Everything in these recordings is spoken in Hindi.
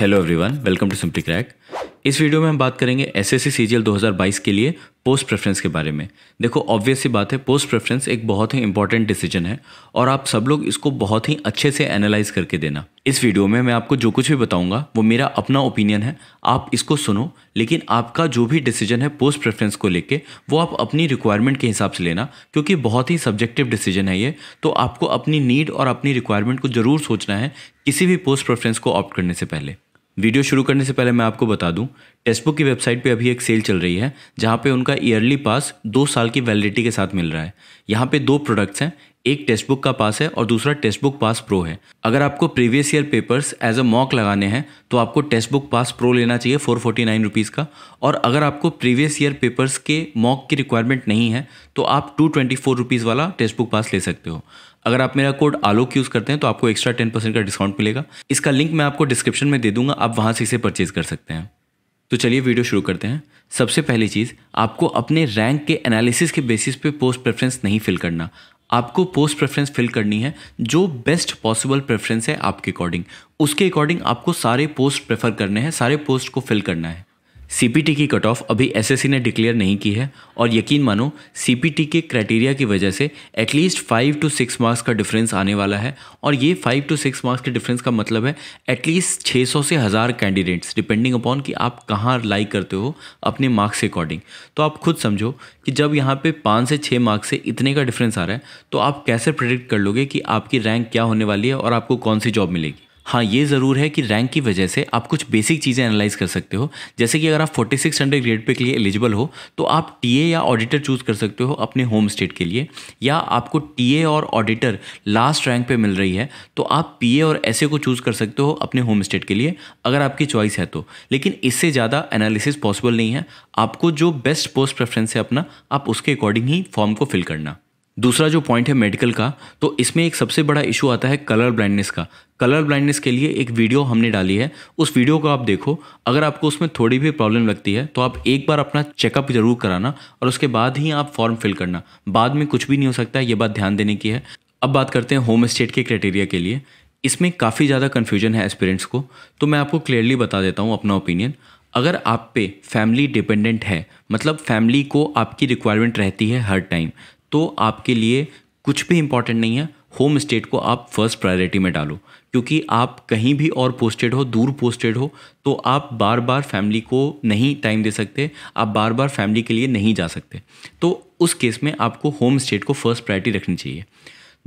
hello everyone welcome to simply crack इस वीडियो में हम बात करेंगे एस एस सी 2022 के लिए पोस्ट प्रेफरेंस के बारे में देखो ऑब्वियस सी बात है पोस्ट प्रेफरेंस एक बहुत ही इंपॉर्टेंट डिसीजन है और आप सब लोग इसको बहुत ही अच्छे से एनालाइज करके देना इस वीडियो में मैं आपको जो कुछ भी बताऊंगा वो मेरा अपना ओपिनियन है आप इसको सुनो लेकिन आपका जो भी डिसीजन है पोस्ट प्रेफरेंस को लेके वो आप अपनी रिक्वायरमेंट के हिसाब से लेना क्योंकि बहुत ही सब्जेक्टिव डिसीजन है ये तो आपको अपनी नीड और अपनी रिक्वायरमेंट को ज़रूर सोचना है किसी भी पोस्ट प्रेफरेंस को ऑप्ट करने से पहले वीडियो शुरू करने से पहले मैं आपको बता दूं टेस्टबो की वेबसाइट पे अभी एक सेल चल रही है जहां पे उनका ईयरली पास दो साल की वैलिडिटी के साथ मिल रहा है यहाँ पे दो प्रोडक्ट्स हैं एक टेक्स्ट बुक का पास है और दूसरा टेक्स्ट बुक पास प्रो है अगर आपको previous year papers as a mock लगाने हैं तो आपको टेक्स्ट बुक पास प्रो लेना चाहिए फोर फोर्टी नाइन रुपीज़ का और अगर आपको प्रीवियस ईयर पेपर्स के मॉक की रिक्वायरमेंट नहीं है तो आप टू ट्वेंटी फोर रुपीज़ वाला टेक्स्ट बुक पास ले सकते हो अगर आप मेरा कोड आलोक यूज़ करते हैं तो आपको एक्स्ट्रा टेन परसेंट का डिस्काउंट मिलेगा इसका लिंक मैं आपको डिस्क्रिप्शन में दे दूंगा आप वहाँ से इसे परचेज कर सकते हैं तो चलिए वीडियो शुरू करते हैं सबसे पहली चीज़ आपको अपने रैंक के एनालिसिस के बेसिस पे पोस्ट प्रेफरेंस नहीं फिल करना आपको पोस्ट प्रेफरेंस फिल करनी है जो बेस्ट पॉसिबल प्रेफरेंस है आपके अकॉर्डिंग उसके अकॉर्डिंग आपको सारे पोस्ट प्रेफर करने हैं सारे पोस्ट को फिल करना है सीपीटी की कट ऑफ अभी एसएससी ने डिक्लेयर नहीं की है और यकीन मानो सीपीटी के क्राइटेरिया की वजह से at least five to six marks का डिफरेंस आने वाला है और ये फाइव टू सिक्स मार्क्स के डिफरेंस का मतलब है एटलीस्ट छः सौ से हज़ार कैंडिडेट्स डिपेंडिंग अपॉन कि आप कहाँ लाइक करते हो अपने मार्क्स के अकॉर्डिंग तो आप खुद समझो कि जब यहाँ पे पाँच से छः मार्क्स से इतने का डिफरेंस आ रहा है तो आप कैसे प्रिडिक्ट कर लोगे कि आपकी रैंक क्या होने वाली है और आपको कौन सी जॉब मिलेगी हाँ ये ज़रूर है कि रैंक की वजह से आप कुछ बेसिक चीज़ें एनालाइज कर सकते हो जैसे कि अगर आप forty six hundred grade pay के लिए एलिजिबल हो तो आप टीए या ऑडिटर चूज़ कर सकते हो अपने होम स्टेट के लिए या आपको टीए और ऑडिटर लास्ट रैंक पे मिल रही है तो आप पीए और एसए को चूज़ कर सकते हो अपने होम स्टेट के लिए अगर आपकी चॉइस है तो लेकिन इससे ज़्यादा एनालिसिस पॉसिबल नहीं है आपको जो बेस्ट पोस्ट प्रेफरेंस है अपना आप उसके अकॉर्डिंग ही फॉर्म को फिल करना दूसरा जो पॉइंट है मेडिकल का तो इसमें एक सबसे बड़ा इशू आता है कलर ब्लाइंडनेस का कलर ब्लाइंडनेस के लिए एक वीडियो हमने डाली है उस वीडियो को आप देखो अगर आपको उसमें थोड़ी भी प्रॉब्लम लगती है तो आप एक बार अपना चेकअप जरूर कराना और उसके बाद ही आप फॉर्म फिल करना बाद में कुछ भी नहीं हो सकता ये बात ध्यान देने की है अब बात करते हैं होम स्टेट के क्राइटेरिया के लिए इसमें काफ़ी ज़्यादा कन्फ्यूजन है एस्पिरेंट्स को तो मैं आपको क्लियरली बता देता हूँ अपना ओपिनियन अगर आप पे फैमिली डिपेंडेंट है मतलब फैमिली को आपकी रिक्वायरमेंट रहती है हर टाइम तो आपके लिए कुछ भी इंपॉर्टेंट नहीं है होम स्टेट को आप फर्स्ट प्रायोरिटी में डालो क्योंकि आप कहीं भी और पोस्टेड हो दूर पोस्टेड हो तो आप बार बार फैमिली को नहीं टाइम दे सकते आप बार बार फैमिली के लिए नहीं जा सकते तो उस केस में आपको होम स्टेट को फर्स्ट प्रायोरिटी रखनी चाहिए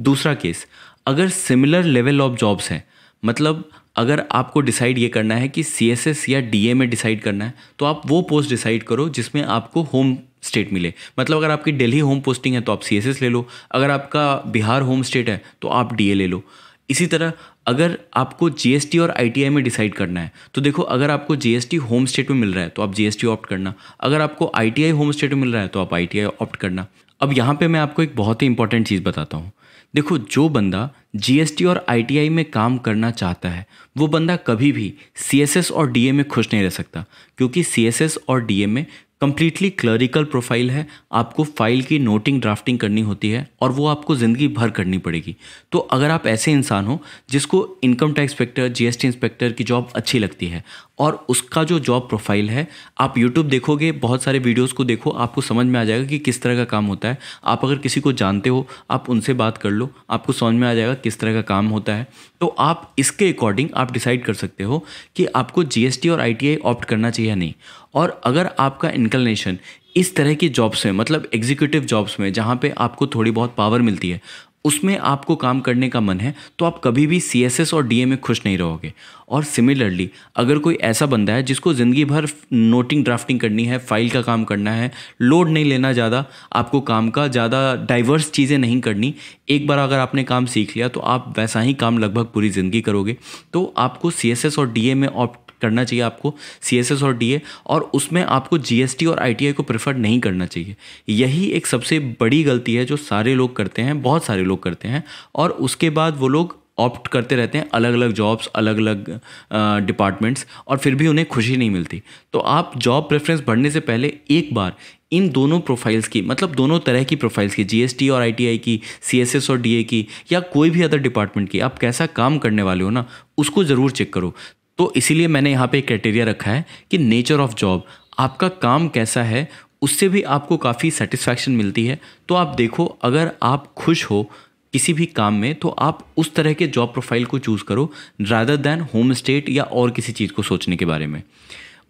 दूसरा केस अगर सिमिलर लेवल ऑफ जॉब्स हैं मतलब अगर आपको डिसाइड ये करना है कि सी या डी में डिसाइड करना है तो आप वो पोस्ट डिसाइड करो जिसमें आपको होम स्टेट मिले मतलब अगर आपकी दिल्ली होम पोस्टिंग है तो आप सी ले लो अगर आपका बिहार होम स्टेट है तो आप डी ले लो इसी तरह अगर आपको जीएसटी और आईटीआई में डिसाइड करना है तो देखो अगर आपको जीएसटी होम स्टेट में मिल रहा है तो आप जीएसटी ऑप्ट करना अगर आपको आईटीआई होम स्टेट में मिल रहा है तो आप आई ऑप्ट करना अब यहाँ पे मैं आपको एक बहुत ही इंपॉर्टेंट चीज़ बताता हूँ देखो जो बंदा जीएसटी और आईटीआई में काम करना चाहता है वो बंदा कभी भी सीएसएस और डीए में खुश नहीं रह सकता क्योंकि सीएसएस और डीए में कम्प्लीटली क्लरिकल प्रोफाइल है आपको फाइल की नोटिंग ड्राफ्टिंग करनी होती है और वो आपको ज़िंदगी भर करनी पड़ेगी तो अगर आप ऐसे इंसान हो जिसको income tax inspector GST inspector की जॉब अच्छी लगती है और उसका जो जॉब प्रोफाइल है आप यूट्यूब देखोगे बहुत सारे वीडियोज़ को देखो आपको समझ में आ जाएगा कि किस तरह का काम होता है आप अगर किसी को जानते हो आप उनसे बात कर लो आपको समझ में आ जाएगा किस तरह का काम होता है तो आप इसके अकॉर्डिंग आप डिसाइड कर सकते हो कि आपको जीएसटी और आईटीआई ऑप्ट करना चाहिए या नहीं और अगर आपका इंक्लिनेशन इस तरह की जॉब्स में मतलब एग्जीक्यूटिव जॉब्स में जहाँ पे आपको थोड़ी बहुत पावर मिलती है उसमें आपको काम करने का मन है तो आप कभी भी सी और डी में खुश नहीं रहोगे और सिमिलरली अगर कोई ऐसा बंदा है जिसको ज़िंदगी भर नोटिंग ड्राफ्टिंग करनी है फाइल का काम करना है लोड नहीं लेना ज़्यादा आपको काम का ज़्यादा डाइवर्स चीज़ें नहीं करनी एक बार अगर आपने काम सीख लिया तो आप वैसा ही काम लगभग पूरी ज़िंदगी करोगे तो आपको सी और डी में ऑप्ट करना चाहिए आपको सी और डी और उसमें आपको जी और आई को प्रेफर नहीं करना चाहिए यही एक सबसे बड़ी गलती है जो सारे लोग करते हैं बहुत सारे लोग करते हैं और उसके बाद वो लोग ऑप्ट करते रहते हैं अलग अलग जॉब्स अलग अलग डिपार्टमेंट्स और फिर भी उन्हें खुशी नहीं मिलती तो आप जॉब प्रेफरेंस बढ़ने से पहले एक बार इन दोनों प्रोफाइल्स की मतलब दोनों तरह की प्रोफाइल्स की जीएसटी और आईटीआई की सीएसएस और डीए की या कोई भी अदर डिपार्टमेंट की आप कैसा काम करने वाले हो ना उसको ज़रूर चेक करो तो इसीलिए मैंने यहाँ पे क्राइटेरिया रखा है कि नेचर ऑफ जॉब आपका काम कैसा है उससे भी आपको काफ़ी सेटिस्फैक्शन मिलती है तो आप देखो अगर आप खुश हो किसी भी काम में तो आप उस तरह के जॉब प्रोफाइल को चूज़ करो रादर दैन होम स्टेट या और किसी चीज़ को सोचने के बारे में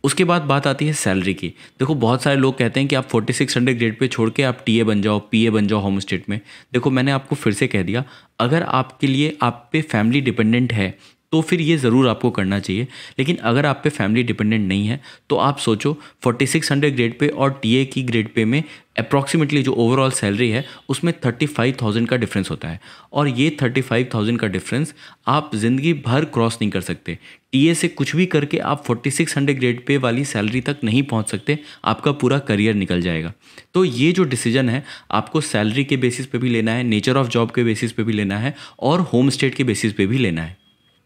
उसके बाद बात आती है सैलरी की देखो बहुत सारे लोग कहते हैं कि आप फोर्टी सिक्स हंड्रेड ग्रेड पर छोड़ के आप टी ए बन जाओ पी ए बन जाओ होम स्टेट में देखो मैंने आपको फिर से कह दिया अगर आपके लिए आप पे फैमिली डिपेंडेंट है तो फिर ये ज़रूर आपको करना चाहिए लेकिन अगर आप पे फैमिली डिपेंडेंट नहीं है तो आप सोचो 4600 ग्रेड पे और टी की ग्रेड पे में अप्रॉक्सीमेटली जो ओवरऑल सैलरी है उसमें 35,000 का डिफरेंस होता है और ये 35,000 का डिफरेंस आप ज़िंदगी भर क्रॉस नहीं कर सकते टी से कुछ भी करके आप 4600 ग्रेड पे वाली सैलरी तक नहीं पहुंच सकते आपका पूरा करियर निकल जाएगा तो ये जो डिसीजन है आपको सैलरी के बेसिस पे भी लेना है नेचर ऑफ जॉब के बेसिस पे भी लेना है और होम स्टेट के बेसिस पे भी लेना है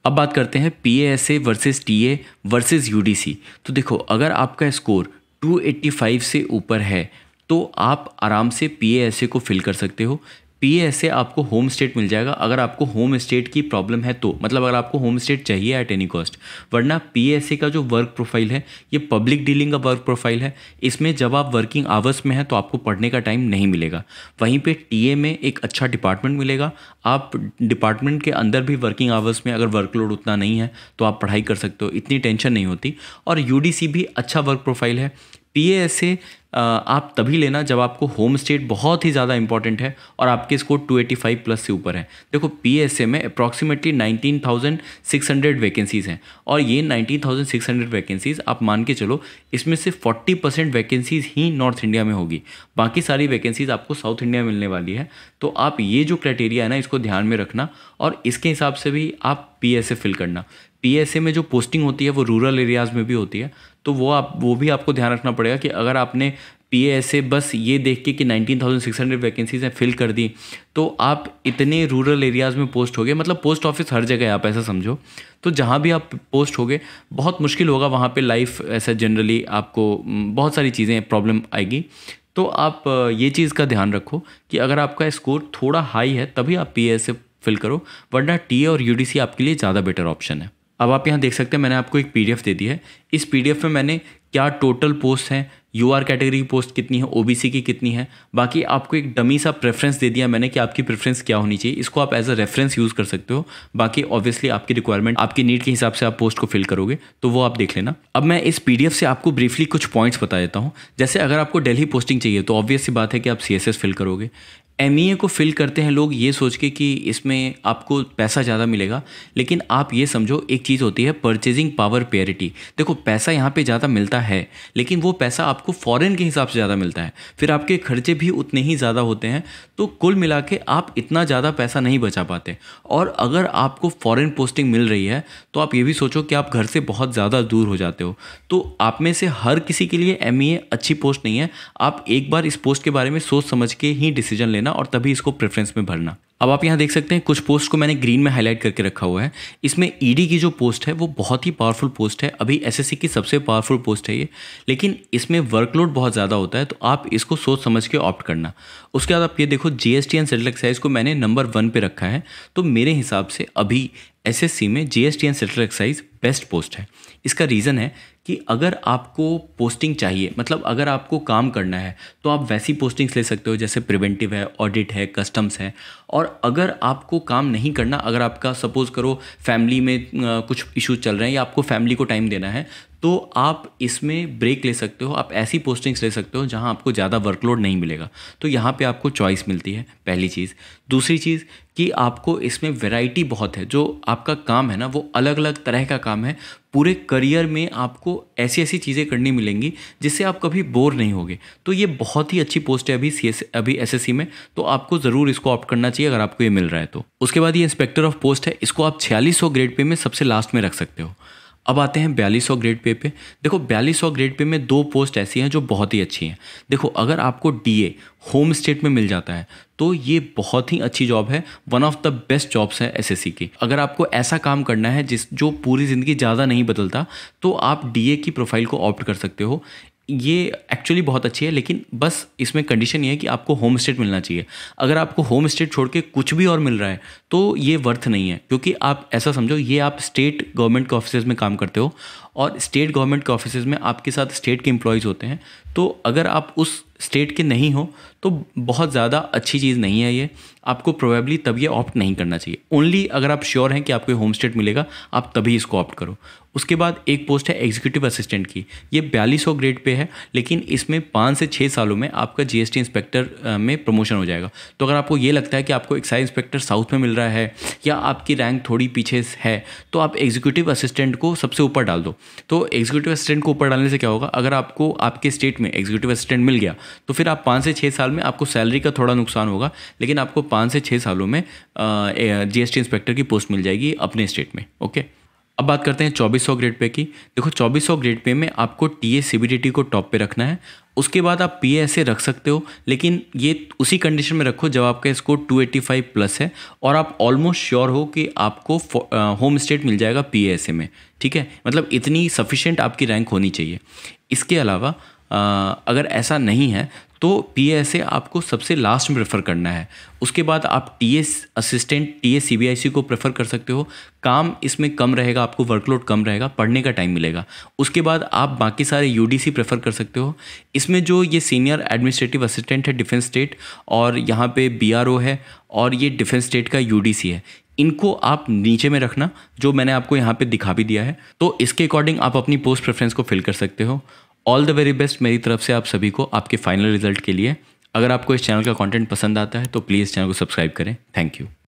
अब बात करते हैं P A S A versus T A versus U D C तो देखो अगर आपका स्कोर 285 से ऊपर है तो आप आराम से पी ए एस ए को फिल कर सकते हो एस से आपको होम स्टेट मिल जाएगा अगर आपको होम स्टेट की प्रॉब्लम है तो मतलब अगर आपको होम स्टेट चाहिए एट एनी कॉस्ट वरना ए का जो वर्क प्रोफाइल है ये पब्लिक डीलिंग का वर्क प्रोफाइल है इसमें जब आप वर्किंग आवर्स में हैं तो आपको पढ़ने का टाइम नहीं मिलेगा वहीं पे टीए में एक अच्छा डिपार्टमेंट मिलेगा आप डिपार्टमेंट के अंदर भी वर्किंग आवर्स में अगर वर्कलोड उतना नहीं है तो आप पढ़ाई कर सकते हो इतनी टेंशन नहीं होती और यू भी अच्छा वर्क प्रोफाइल है पी आप तभी लेना जब आपको होम स्टेट बहुत ही ज़्यादा इंपॉर्टेंट है और आपके स्कोर 285 प्लस से ऊपर है देखो पी में अप्रॉक्सीमेटली 19,600 वैकेंसीज़ हैं और ये 19,600 वैकेंसीज़ आप मान के चलो इसमें से 40 परसेंट वैकेंसीज़ ही नॉर्थ इंडिया में होगी बाकी सारी वैकेंसीज़ आपको साउथ इंडिया में मिलने वाली है तो आप ये जो क्राइटेरिया है ना इसको ध्यान में रखना और इसके हिसाब से भी आप पी फिल करना पी में जो पोस्टिंग होती है वो रूरल एरियाज़ में भी होती है तो वो आप वो भी आपको ध्यान रखना पड़ेगा कि अगर आपने पी ए बस ये देख के कि 19,600 वैकेंसीज हैं फिल कर दी तो आप इतने रूरल एरियाज़ में पोस्ट हो गए मतलब पोस्ट ऑफिस हर जगह आप ऐसा समझो तो जहाँ भी आप पोस्ट हो गए बहुत मुश्किल होगा वहाँ पे लाइफ ऐसा जनरली आपको बहुत सारी चीज़ें प्रॉब्लम आएगी तो आप ये चीज़ का ध्यान रखो कि अगर आपका स्कोर थोड़ा हाई है तभी आप पी ए फिल करो वरना टी और यू आपके लिए ज़्यादा बेटर ऑप्शन है अब आप यहाँ देख सकते हैं मैंने आपको एक पी दे दी है इस पी में मैंने क्या टोटल पोस्ट हैं यू आर कैटेगरी की पोस्ट कितनी है ओ की कितनी है बाकी आपको एक डमी सा प्रेफरेंस दे दिया मैंने कि आपकी प्रेफरेंस क्या होनी चाहिए इसको आप एज अ रेफरेंस यूज़ कर सकते हो बाकी ऑब्वियसली आपकी रिक्वायरमेंट आपकी नीड के हिसाब से आप पोस्ट को फिल करोगे तो वो आप देख लेना अब मैं इस पी से आपको ब्रीफली कुछ पॉइंट्स बता देता हूँ जैसे अगर आपको डेली पोस्टिंग चाहिए तो ऑब्वियसली बात है कि आप सी फिल करोगे एम e को फिल करते हैं लोग ये सोच के कि इसमें आपको पैसा ज़्यादा मिलेगा लेकिन आप ये समझो एक चीज़ होती है परचेजिंग पावर पेयरिटी देखो पैसा यहाँ पे ज़्यादा मिलता है लेकिन वो पैसा आपको फॉरेन के हिसाब से ज़्यादा मिलता है फिर आपके खर्चे भी उतने ही ज़्यादा होते हैं तो कुल मिला के आप इतना ज़्यादा पैसा नहीं बचा पाते और अगर आपको फॉरेन पोस्टिंग मिल रही है तो आप ये भी सोचो कि आप घर से बहुत ज़्यादा दूर हो जाते हो तो आप में से हर किसी के लिए एम e अच्छी पोस्ट नहीं है आप एक बार इस पोस्ट के बारे में सोच समझ के ही डिसीजन लेना और तभी इसको प्रेफरेंस में भरना अब आप यहाँ देख सकते हैं कुछ पोस्ट को मैंने ग्रीन में हाईलाइट करके रखा हुआ है इसमें ईडी की जो पोस्ट है वो बहुत ही पावरफुल पोस्ट है अभी एसएससी की सबसे पावरफुल पोस्ट है ये लेकिन इसमें वर्कलोड बहुत ज़्यादा होता है तो आप इसको सोच समझ के ऑप्ट करना उसके बाद आप ये देखो जीएसटी एंड सेटल एक्साइज को मैंने नंबर वन पर रखा है तो मेरे हिसाब से अभी एस में GST and central excise best post है इसका रीज़न है कि अगर आपको पोस्टिंग चाहिए मतलब अगर आपको काम करना है तो आप वैसी पोस्टिंग्स ले सकते हो जैसे प्रिवेंटिव है ऑडिट है कस्टम्स है और अगर आपको काम नहीं करना अगर आपका सपोज़ करो फैमिली में कुछ इशूज चल रहे हैं या आपको फैमिली को टाइम देना है तो आप इसमें ब्रेक ले सकते हो आप ऐसी पोस्टिंग्स ले सकते हो जहां आपको ज़्यादा वर्कलोड नहीं मिलेगा तो यहाँ पे आपको चॉइस मिलती है पहली चीज़ दूसरी चीज़ कि आपको इसमें वैरायटी बहुत है जो आपका काम है ना वो अलग अलग तरह का काम है पूरे करियर में आपको ऐसी ऐसी चीज़ें करनी मिलेंगी जिससे आप कभी बोर नहीं होगे तो ये बहुत ही अच्छी पोस्ट है अभी सी एस अभी एस में तो आपको ज़रूर इसको ऑप्ट करना चाहिए अगर आपको ये मिल रहा है तो उसके बाद ये इंस्पेक्टर ऑफ पोस्ट है इसको आप छियालीस ग्रेड पे में सबसे लास्ट में रख सकते हो अब आते हैं बयालीस सौ ग्रेड पे पे देखो बयालीस सौ ग्रेड पे में दो पोस्ट ऐसी हैं जो बहुत ही अच्छी हैं देखो अगर आपको डीए होम स्टेट में मिल जाता है तो ये बहुत ही अच्छी जॉब है one of the best jobs है एसएससी की अगर आपको ऐसा काम करना है जिस जो पूरी ज़िंदगी ज़्यादा नहीं बदलता तो आप डीए की प्रोफाइल को ऑप्ट कर सकते हो ये एक्चुअली बहुत अच्छी है लेकिन बस इसमें कंडीशन ये है कि आपको होम स्टेट मिलना चाहिए अगर आपको होम स्टेट छोड़ के कुछ भी और मिल रहा है तो ये वर्थ नहीं है क्योंकि आप ऐसा समझो ये आप स्टेट गवर्नमेंट के ऑफिस में काम करते हो और स्टेट गवर्नमेंट के ऑफिस में आपके साथ स्टेट के एम्प्लॉयज़ होते हैं तो अगर आप उस स्टेट के नहीं हो तो बहुत ज़्यादा अच्छी चीज़ नहीं है ये आपको प्रोबेबली तब ये ऑप्ट नहीं करना चाहिए ओनली अगर आप श्योर हैं कि आपको होम स्टेट मिलेगा आप तभी इसको ऑप्ट करो उसके बाद एक पोस्ट है एग्जीक्यूटिव असिस्टेंट की ये बयालीस ग्रेड पे है लेकिन इसमें पाँच से छः सालों में आपका जीएसटी इंस्पेक्टर में प्रमोशन हो जाएगा तो अगर आपको ये लगता है कि आपको एक्साइज इंस्पेक्टर साउथ में मिल रहा है या आपकी रैंक थोड़ी पीछे है तो आप एग्जीक्यूटिव असिस्टेंट को सबसे ऊपर डाल दो तो एग्जीक्यूटिव असिस्टेंट को ऊपर डालने से क्या होगा अगर आपको आपके स्टेट में एग्जीक्यूटिव असिस्टेंट मिल गया तो फिर आप पाँच से छः साल में आपको सैलरी का थोड़ा नुकसान होगा लेकिन आपको पाँच से छः सालों में जीएसटी इंस्पेक्टर की पोस्ट मिल जाएगी अपने स्टेट में ओके अब बात करते हैं चौबीस सौ ग्रेड पे की देखो चौबीस सौ ग्रेड पे में आपको T A C B D T को टॉप पे रखना है उसके बाद आप पी एस ए रख सकते हो लेकिन ये उसी कंडीशन में रखो जब आपका स्कोर 285 प्लस है और आप ऑलमोस्ट श्योर हो कि आपको होम स्टेट मिल जाएगा पी एस ए में ठीक है मतलब इतनी सफिशेंट आपकी रैंक होनी चाहिए इसके अलावा अगर ऐसा नहीं है तो पी एस ए आपको सबसे लास्ट में प्रेफर करना है उसके बाद आप T S assistant T S C B को प्रेफर कर सकते हो काम इसमें कम रहेगा आपको वर्कलोड कम रहेगा पढ़ने का टाइम मिलेगा उसके बाद आप बाकी सारे यू डी सी प्रेफर कर सकते हो इसमें जो ये सीनियर एडमिनिस्ट्रेटिव असिस्टेंट है डिफेंस स्टेट और यहाँ पे बी आर ओ है और ये डिफेंस स्टेट का यू डी सी है इनको आप नीचे में रखना जो मैंने आपको यहाँ पे दिखा भी दिया है तो इसके अकॉर्डिंग आप अपनी पोस्ट प्रेफरेंस को फिल कर सकते हो ऑल द वेरी बेस्ट मेरी तरफ से आप सभी को आपके फाइनल रिजल्ट के लिए अगर आपको इस चैनल का कंटेंट पसंद आता है तो प्लीज़ चैनल को सब्सक्राइब करें थैंक यू